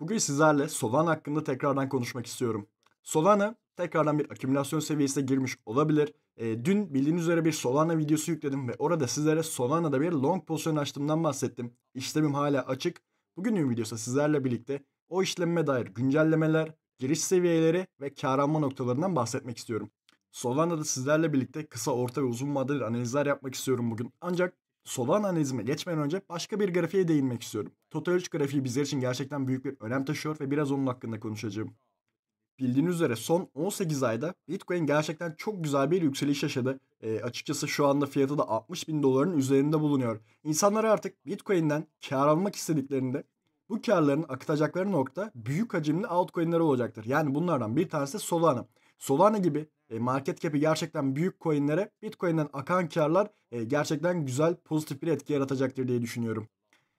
Bugün sizlerle Solana hakkında tekrardan konuşmak istiyorum. Solana tekrardan bir akümülasyon seviyesine girmiş olabilir. E, dün bildiğiniz üzere bir Solana videosu yükledim ve orada sizlere Solana'da bir long pozisyon açtığımdan bahsettim. İşlemim hala açık. Bugünün videosu sizlerle birlikte o işlemime dair güncellemeler, giriş seviyeleri ve alma noktalarından bahsetmek istiyorum. Solana'da sizlerle birlikte kısa, orta ve uzun vadeli analizler yapmak istiyorum bugün. Ancak Solana analizime geçmeden önce başka bir grafiğe değinmek istiyorum. Total 3 grafiği bizler için gerçekten büyük bir önem taşıyor ve biraz onun hakkında konuşacağım. Bildiğiniz üzere son 18 ayda Bitcoin gerçekten çok güzel bir yükseliş yaşadı. E, açıkçası şu anda fiyatı da 60 bin doların üzerinde bulunuyor. İnsanlar artık Bitcoin'den kar almak istediklerinde bu karların akıtacakları nokta büyük hacimli altcoin'ler olacaktır. Yani bunlardan bir tanesi Solana. Solana gibi e, market cap'i gerçekten büyük coinlere Bitcoin'den akan karlar e, gerçekten güzel pozitif bir etki yaratacaktır diye düşünüyorum.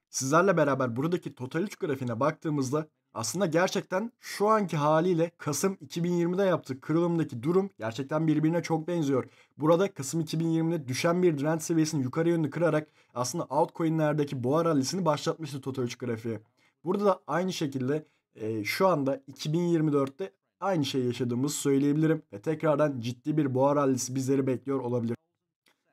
Sizlerle beraber buradaki total 3 grafiğine baktığımızda aslında gerçekten şu anki haliyle Kasım 2020'de yaptığı kırılımdaki durum gerçekten birbirine çok benziyor. Burada Kasım 2020'de düşen bir trend seviyesini yukarı yönlü kırarak aslında altcoin'lerdeki boğa rallisini başlatmıştı Total 3 grafiği. Burada da aynı şekilde e, şu anda 2024'te aynı şeyi yaşadığımızı söyleyebilirim ve tekrardan ciddi bir boğa rallisi bizleri bekliyor olabilir.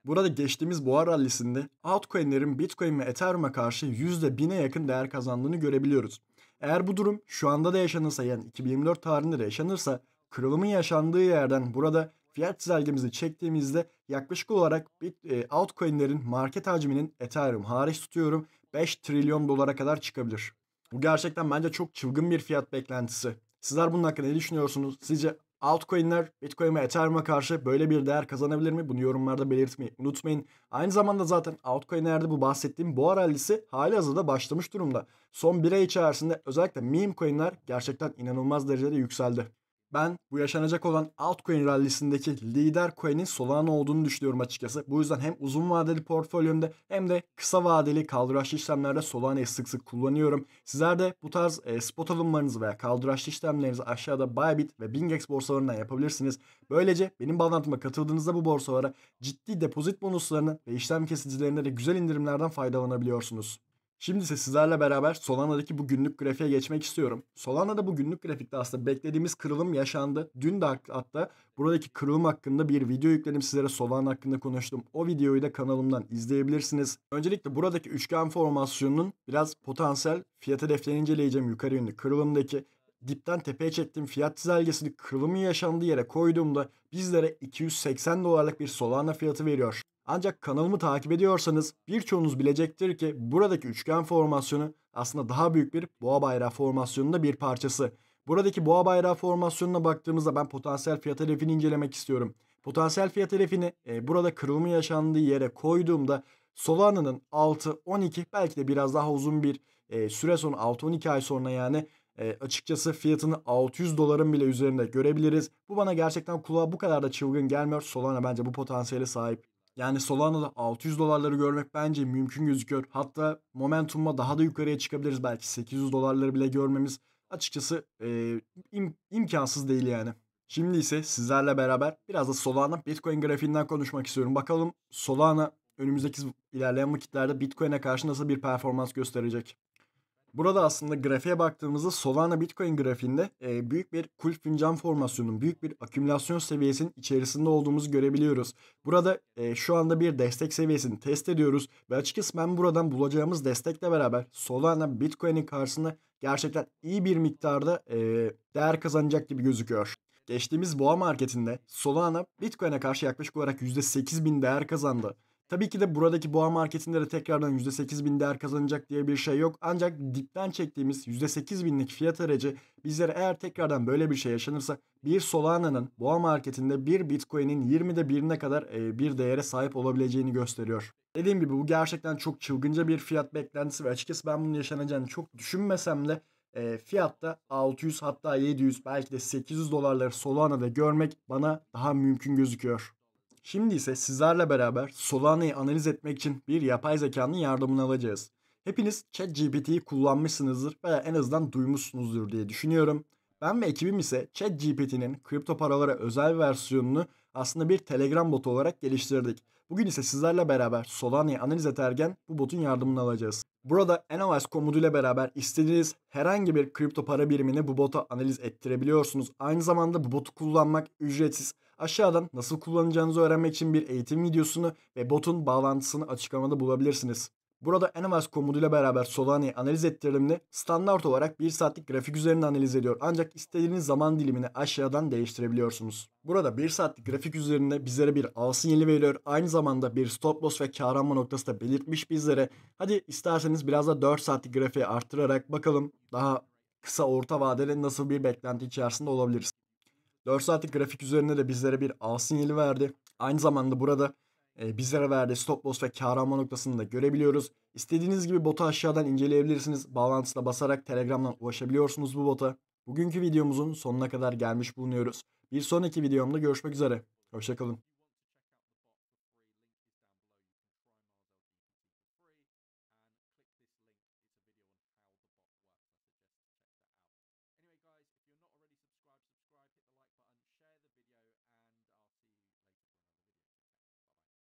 Burada geçtiğimiz boğa rallisinde altcoin'lerin Bitcoin ve Ethereum'a karşı %1000'e yakın değer kazandığını görebiliyoruz. Eğer bu durum şu anda da yaşanırsa yani 2024 tarihinde de yaşanırsa kırılımın yaşandığı yerden burada fiyat çizelgemizi çektiğimizde yaklaşık olarak bit, e, altcoin'lerin market hacminin Ethereum hariç tutuyorum 5 trilyon dolara kadar çıkabilir. Bu gerçekten bence çok çılgın bir fiyat beklentisi. Sizler bunun hakkında ne düşünüyorsunuz? Sizce altcoin'ler Bitcoin ve Ethereum'a karşı böyle bir değer kazanabilir mi? Bunu yorumlarda belirtmeyi unutmayın. Aynı zamanda zaten altcoin'lerde bu bahsettiğim bu rallisi hali hazırda başlamış durumda. Son bir ay içerisinde özellikle meme coin'ler gerçekten inanılmaz derecede yükseldi ben bu yaşanacak olan altcoin rallisindeki lider coin'in Solana olduğunu düşünüyorum açıkçası. Bu yüzden hem uzun vadeli portföyümde hem de kısa vadeli kaldıraçlı işlemlerde Solana'yı sık sık kullanıyorum. Sizler de bu tarz e, spot alımlarınızı veya kaldıraçlı işlemlerinizi aşağıda Bybit ve Bingex borsalarından yapabilirsiniz. Böylece benim bağlantıma katıldığınızda bu borsalara ciddi depozit bonuslarını ve işlem kesicilerinde de güzel indirimlerden faydalanabiliyorsunuz. Şimdi ise sizlerle beraber Solana'daki bu günlük grafiğe geçmek istiyorum. Solana'da bu günlük grafikte aslında beklediğimiz kırılım yaşandı. Dün de hatta buradaki kırılım hakkında bir video yükledim sizlere Solana hakkında konuştum. O videoyu da kanalımdan izleyebilirsiniz. Öncelikle buradaki üçgen formasyonunun biraz potansiyel fiyat hedeflerini inceleyeceğim yukarı yönlü kırılımdaki dipten tepeye çektiğim fiyat çizelgesini kırılımı yaşandığı yere koyduğumda bizlere 280 dolarlık bir Solana fiyatı veriyor. Ancak kanalımı takip ediyorsanız birçoğunuz bilecektir ki buradaki üçgen formasyonu aslında daha büyük bir boğa bayrağı formasyonunda bir parçası. Buradaki boğa bayrağı formasyonuna baktığımızda ben potansiyel fiyat hedefini incelemek istiyorum. Potansiyel fiyat hedefini e, burada kırılımı yaşandığı yere koyduğumda Solana'nın 6-12 belki de biraz daha uzun bir e, süre sonra 6-12 ay sonra yani e, açıkçası fiyatını 600 doların bile üzerinde görebiliriz. Bu bana gerçekten kulağa bu kadar da çılgın gelmiyor. Solana bence bu potansiyele sahip. Yani Solana'da 600 dolarları görmek bence mümkün gözüküyor. Hatta momentumla daha da yukarıya çıkabiliriz belki 800 dolarları bile görmemiz açıkçası e, im, imkansız değil yani. Şimdi ise sizlerle beraber biraz da Solana Bitcoin grafiğinden konuşmak istiyorum. Bakalım Solana önümüzdeki ilerleyen vakitlerde Bitcoin'e karşı nasıl bir performans gösterecek? Burada aslında grafiğe baktığımızda Solana Bitcoin grafiğinde e, büyük bir kul fincan formasyonunun, büyük bir akümülasyon seviyesinin içerisinde olduğumuzu görebiliyoruz. Burada e, şu anda bir destek seviyesini test ediyoruz ve açıkçası ben buradan bulacağımız destekle beraber Solana Bitcoin'in karşısında gerçekten iyi bir miktarda e, değer kazanacak gibi gözüküyor geçtiğimiz boğa marketinde Solana Bitcoin'e karşı yaklaşık olarak %8 bin değer kazandı. Tabii ki de buradaki boğa marketinde de tekrardan %8000 değer kazanacak diye bir şey yok. Ancak dipten çektiğimiz binlik fiyat aracı bizlere eğer tekrardan böyle bir şey yaşanırsa bir Solana'nın boğa marketinde bir Bitcoin'in 20'de 1'ine kadar e, bir değere sahip olabileceğini gösteriyor. Dediğim gibi bu gerçekten çok çılgınca bir fiyat beklentisi ve açıkçası ben bunun yaşanacağını çok düşünmesem de e, fiyatta 600 hatta 700 belki de 800 dolarları Solana'da görmek bana daha mümkün gözüküyor. Şimdi ise sizlerle beraber Solana'yı analiz etmek için bir yapay zekanın yardımını alacağız. Hepiniz ChatGPT'yi kullanmışsınızdır veya en azından duymuşsunuzdur diye düşünüyorum. Ben ve ekibim ise ChatGPT'nin kripto paralara özel versiyonunu aslında bir Telegram botu olarak geliştirdik. Bugün ise sizlerle beraber Solana'yı analiz ederken bu botun yardımını alacağız. Burada NOS ile beraber istediğiniz herhangi bir kripto para birimini bu bota analiz ettirebiliyorsunuz. Aynı zamanda bu botu kullanmak ücretsiz. Aşağıdan nasıl kullanacağınızı öğrenmek için bir eğitim videosunu ve botun bağlantısını açıklamada bulabilirsiniz. Burada Animals komutuyla beraber Solana'yı analiz ettirdiğimde standart olarak 1 saatlik grafik üzerinde analiz ediyor ancak istediğiniz zaman dilimini aşağıdan değiştirebiliyorsunuz. Burada 1 saatlik grafik üzerinde bizlere bir al sinyali veriyor. Aynı zamanda bir stop loss ve karlanma noktası da belirtmiş bizlere. Hadi isterseniz biraz da 4 saatlik grafiği arttırarak bakalım daha kısa orta vadede nasıl bir beklenti içerisinde olabiliriz. 4 saatlik grafik üzerinde de bizlere bir al sinyali verdi. Aynı zamanda burada e, bizlere verdiği stop loss ve kar alma noktasını da görebiliyoruz. İstediğiniz gibi botu aşağıdan inceleyebilirsiniz. Bağlantısına basarak Telegram'dan ulaşabiliyorsunuz bu bota. Bugünkü videomuzun sonuna kadar gelmiş bulunuyoruz. Bir sonraki videomda görüşmek üzere. Hoşçakalın.